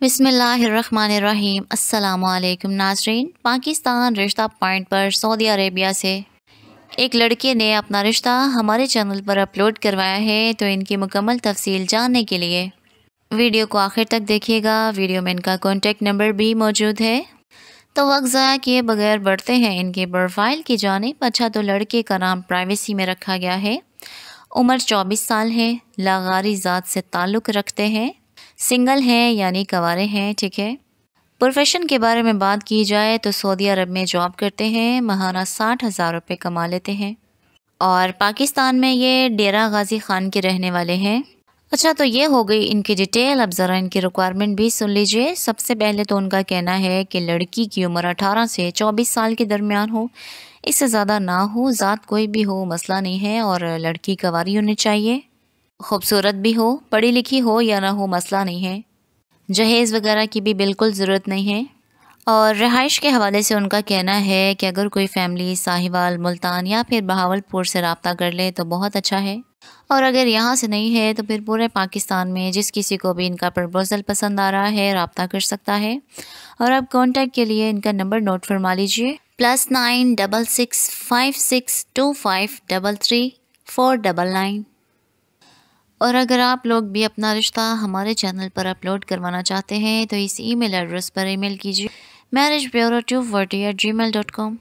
बिसमीम् अल्लाम नाजरीन पाकिस्तान रिश्ता पॉइंट पर सऊदी अरेबिया से एक लड़के ने अपना रिश्ता हमारे चैनल पर अपलोड करवाया है तो इनकी मुकम्मल तफसील जानने के लिए वीडियो को आखिर तक देखिएगा वीडियो में इनका कॉन्टेक्ट नंबर भी मौजूद है तो वक्त ज़ाया किए बगैर बढ़ते हैं इनके प्रोफाइल की जानब अच्छा तो लड़के का नाम प्राइवेसी में रखा गया है उम्र चौबीस साल है लागारी ज़ात से ताल्लुक़ रखते हैं सिंगल हैं यानी कंवारे हैं ठीक है प्रोफेशन के बारे में बात की जाए तो सऊदी अरब में जॉब करते हैं महाना साठ हज़ार रुपये कमा लेते हैं और पाकिस्तान में ये डेरा गाजी खान के रहने वाले हैं अच्छा तो ये हो गई इनकी डिटेल अब ज़रा इनकी रिक्वायरमेंट भी सुन लीजिए सबसे पहले तो उनका कहना है कि लड़की की उम्र 18 से 24 साल के दरमियान हो इससे ज़्यादा ना हो ज़ात कोई भी हो मसला नहीं है और लड़की कवारी होनी चाहिए खूबसूरत भी हो पढ़ी लिखी हो या ना हो मसला नहीं है जहेज़ वगैरह की भी बिल्कुल ज़रूरत नहीं है और रहाइश के हवाले से उनका कहना है कि अगर कोई फैमिली साहिवाल मुल्तान या फिर बहावलपुर से रबता कर ले तो बहुत अच्छा है और अगर यहाँ से नहीं है तो फिर पूरे पाकिस्तान में जिस किसी को भी इनका प्रपोज़ल पसंद आ रहा है रबता कर सकता है और आप कॉन्टैक्ट के लिए इनका नंबर नोट फरमा लीजिए plus nine double six five six two five double three four double nine और अगर आप लोग भी अपना रिश्ता हमारे चैनल पर अपलोड करवाना चाहते हैं तो इस ईमेल एड्रेस पर ईमेल कीजिए मैरिज ब्यूरो टू वर्टी at Gmail dot com